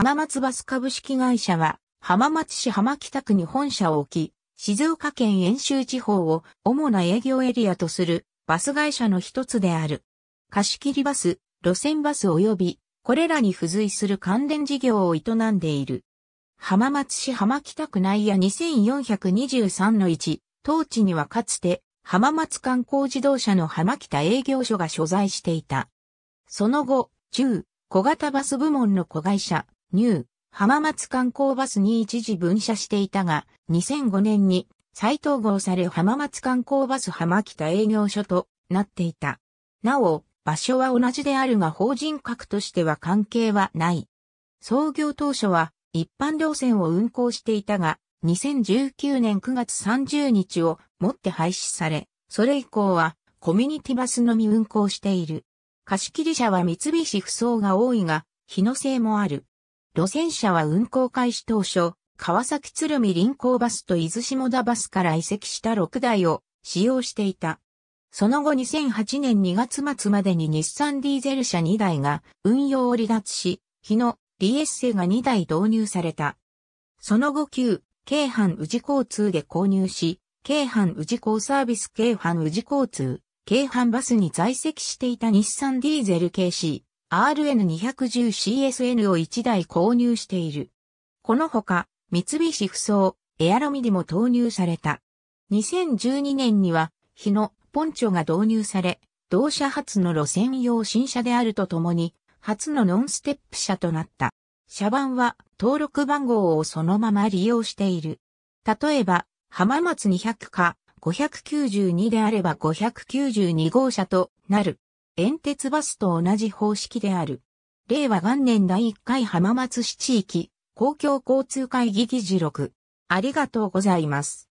浜松バス株式会社は、浜松市浜北区に本社を置き、静岡県遠州地方を主な営業エリアとするバス会社の一つである。貸切バス、路線バス及び、これらに付随する関連事業を営んでいる。浜松市浜北区内や2423の1、当地にはかつて浜松観光自動車の浜北営業所が所在していた。その後、中、小型バス部門の子会社、ニュー、浜松観光バスに一時分社していたが、2005年に再統合され浜松観光バス浜北営業所となっていた。なお、場所は同じであるが法人格としては関係はない。創業当初は一般路線を運行していたが、2019年9月30日をもって廃止され、それ以降はコミュニティバスのみ運行している。貸切車は三菱不走が多いが、日のせいもある。路線車は運行開始当初、川崎鶴見臨港バスと伊豆下田バスから移籍した6台を使用していた。その後2008年2月末までに日産ディーゼル車2台が運用を離脱し、日野、リエッセが2台導入された。その後旧、京阪宇治交通で購入し、京阪宇治交サービス京阪宇治交通、京阪バスに在籍していた日産ディーゼル KC、RN210CSN を1台購入している。このほか、三菱そう、エアロミディも投入された。2012年には、日野、ポンチョが導入され、同社初の路線用新車であるとともに、初のノンステップ車となった。車番は登録番号をそのまま利用している。例えば、浜松200か592であれば592号車となる。遠鉄バスと同じ方式である。令和元年第1回浜松市地域公共交通会議議事録。ありがとうございます。